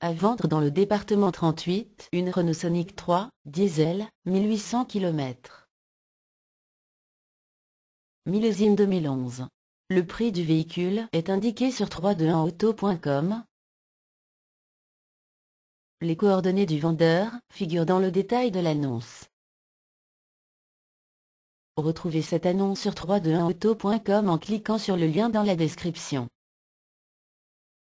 À vendre dans le département 38, une Renault Sonic 3, diesel, 1800 km. Millésime 2011. Le prix du véhicule est indiqué sur 321auto.com. Les coordonnées du vendeur figurent dans le détail de l'annonce. Retrouvez cette annonce sur 321auto.com en cliquant sur le lien dans la description.